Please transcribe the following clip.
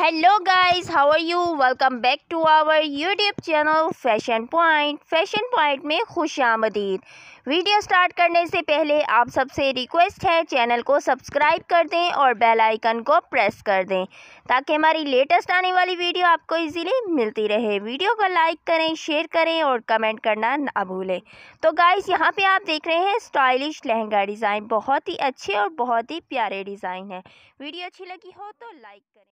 hello guys how are you welcome back to our YouTube channel fashion point fashion point में खुश आमदीद video start करने से पहले आप सबसे रिक्वेस्ट है चैनल को सब्सक्राइब कर दें और बेल आइकन को प्रेस कर दें ताकि हमारी लेटेस्ट आने वाली वीडियो आपको इजीली मिलती रहे वीडियो को लाइक करें शेयर करें और कमेंट करना ना भूलें तो गाइस यहाँ पे आप देख रहे हैं स्टाइलिश लहंगा डिज़ाइन बहुत ही अच्छे और बहुत ही प्यारे डिज़ाइन है वीडियो अच्छी लगी हो तो लाइक करें